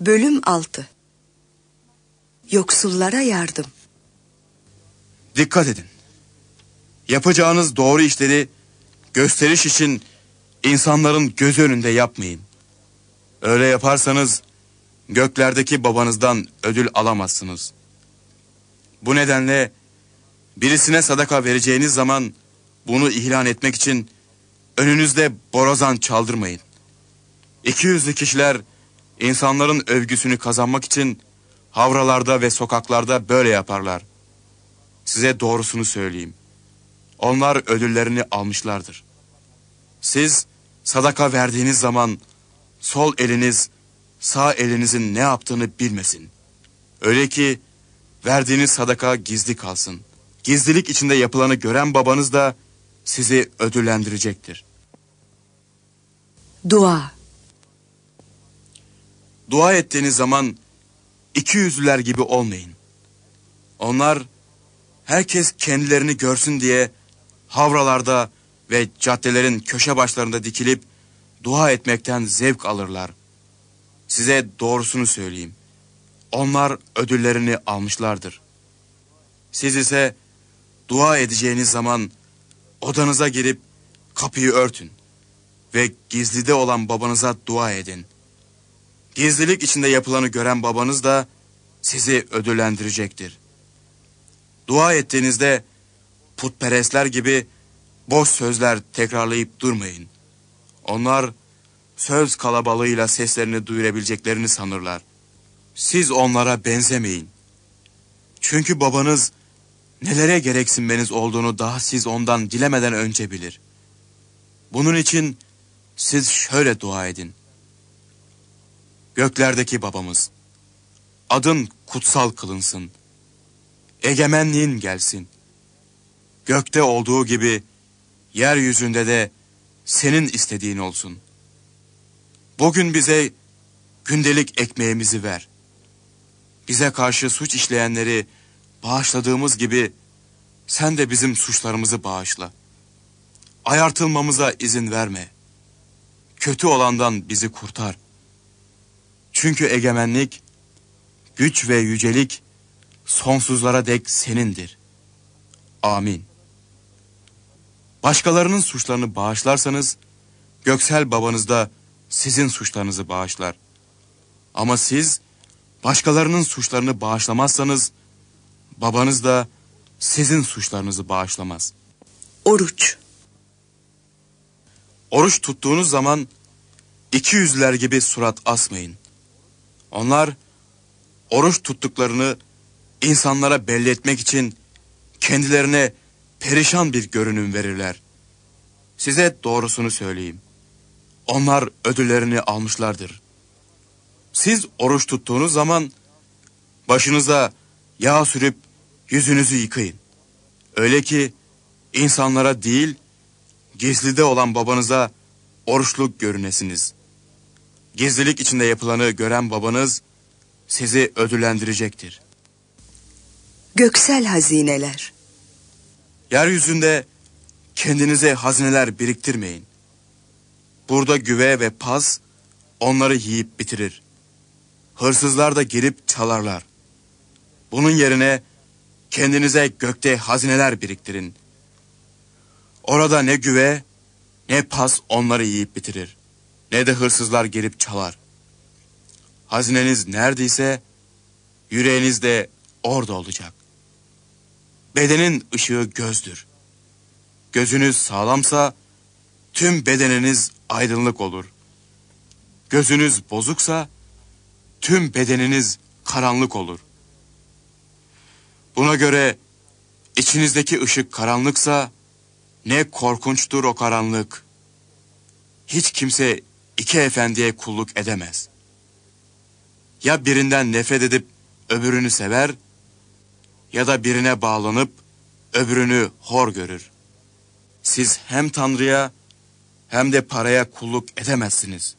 Bölüm 6 Yoksullara yardım Dikkat edin. Yapacağınız doğru işleri gösteriş için insanların göz önünde yapmayın. Öyle yaparsanız göklerdeki babanızdan ödül alamazsınız. Bu nedenle birisine sadaka vereceğiniz zaman bunu ihlan etmek için önünüzde borazan çaldırmayın. İki yüzlü kişiler İnsanların övgüsünü kazanmak için havralarda ve sokaklarda böyle yaparlar. Size doğrusunu söyleyeyim. Onlar ödüllerini almışlardır. Siz sadaka verdiğiniz zaman sol eliniz sağ elinizin ne yaptığını bilmesin. Öyle ki verdiğiniz sadaka gizli kalsın. Gizlilik içinde yapılanı gören babanız da sizi ödüllendirecektir. Dua Dua ettiğiniz zaman iki yüzlüler gibi olmayın. Onlar herkes kendilerini görsün diye havralarda ve caddelerin köşe başlarında dikilip dua etmekten zevk alırlar. Size doğrusunu söyleyeyim. Onlar ödüllerini almışlardır. Siz ise dua edeceğiniz zaman odanıza girip kapıyı örtün ve gizlide olan babanıza dua edin.'' gizlilik içinde yapılanı gören babanız da sizi ödüllendirecektir. Dua ettiğinizde putperestler gibi boş sözler tekrarlayıp durmayın. Onlar söz kalabalığıyla seslerini duyurabileceklerini sanırlar. Siz onlara benzemeyin. Çünkü babanız nelere gereksinmeniz olduğunu daha siz ondan dilemeden önce bilir. Bunun için siz şöyle dua edin. Göklerdeki babamız, adın kutsal kılınsın. Egemenliğin gelsin. Gökte olduğu gibi yeryüzünde de senin istediğin olsun. Bugün bize gündelik ekmeğimizi ver. Bize karşı suç işleyenleri bağışladığımız gibi sen de bizim suçlarımızı bağışla. Ayartılmamıza izin verme. Kötü olandan bizi kurtar.'' Çünkü egemenlik, güç ve yücelik sonsuzlara dek senindir. Amin. Başkalarının suçlarını bağışlarsanız, göksel babanız da sizin suçlarınızı bağışlar. Ama siz başkalarının suçlarını bağışlamazsanız, babanız da sizin suçlarınızı bağışlamaz. Oruç Oruç tuttuğunuz zaman iki yüzler gibi surat asmayın. Onlar oruç tuttuklarını insanlara belli etmek için kendilerine perişan bir görünüm verirler. Size doğrusunu söyleyeyim. Onlar ödüllerini almışlardır. Siz oruç tuttuğunuz zaman başınıza yağ sürüp yüzünüzü yıkayın. Öyle ki insanlara değil, gizlide olan babanıza oruçluk görünesiniz.'' Gizlilik içinde yapılanı gören babanız sizi ödüllendirecektir. Göksel hazineler. Yeryüzünde kendinize hazineler biriktirmeyin. Burada güve ve pas onları yiyip bitirir. Hırsızlar da girip çalarlar. Bunun yerine kendinize gökte hazineler biriktirin. Orada ne güve ne pas onları yiyip bitirir ne de hırsızlar gelip çalar. Hazineniz neredeyse yüreğiniz de orada olacak. Bedenin ışığı gözdür. Gözünüz sağlamsa tüm bedeniniz aydınlık olur. Gözünüz bozuksa tüm bedeniniz karanlık olur. Buna göre içinizdeki ışık karanlıksa ne korkunçtur o karanlık. Hiç kimse iki efendiye kulluk edemez. Ya birinden nefret edip öbürünü sever ya da birine bağlanıp öbürünü hor görür. Siz hem Tanrı'ya hem de paraya kulluk edemezsiniz.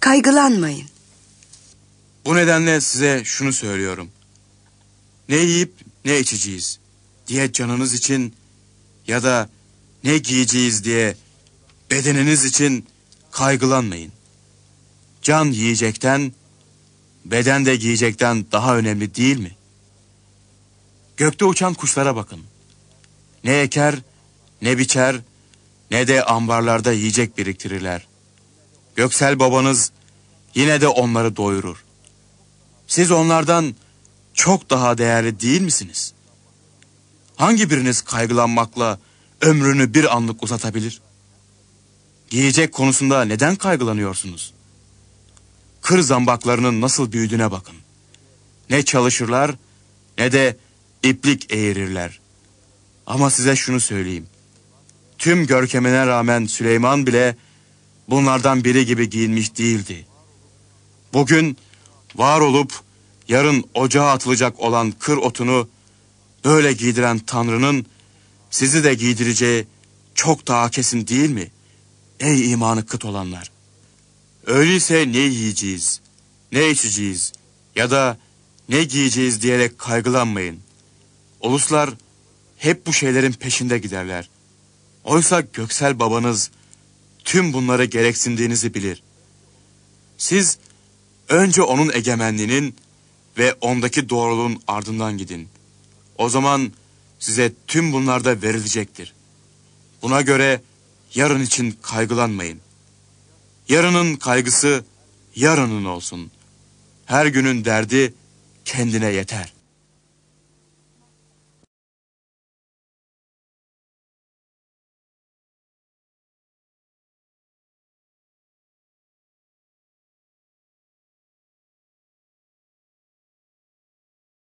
Kaygılanmayın. Bu nedenle size şunu söylüyorum. Ne yiyip ne içeceğiz diye canınız için ya da ne giyeceğiz diye Bedeniniz için kaygılanmayın. Can yiyecekten, beden de giyecekten daha önemli değil mi? Gökte uçan kuşlara bakın. Ne eker, ne biçer, ne de ambarlarda yiyecek biriktirirler. Göksel babanız yine de onları doyurur. Siz onlardan çok daha değerli değil misiniz? Hangi biriniz kaygılanmakla ömrünü bir anlık uzatabilir?'' Giyecek konusunda neden kaygılanıyorsunuz? Kır zambaklarının nasıl büyüdüğüne bakın. Ne çalışırlar ne de iplik eğirirler. Ama size şunu söyleyeyim. Tüm görkemine rağmen Süleyman bile bunlardan biri gibi giyinmiş değildi. Bugün var olup yarın ocağa atılacak olan kır otunu böyle giydiren Tanrı'nın sizi de giydireceği çok daha kesin değil mi?'' Ey imanı kıt olanlar! Öyleyse ne yiyeceğiz, ne içeceğiz ya da ne giyeceğiz diyerek kaygılanmayın. Uluslar hep bu şeylerin peşinde giderler. Oysa göksel babanız tüm bunlara gereksindiğinizi bilir. Siz önce onun egemenliğinin ve ondaki doğruluğun ardından gidin. O zaman size tüm bunlarda verilecektir. Buna göre yarın için kaygılanmayın. Yarının kaygısı yarının olsun. Her günün derdi kendine yeter.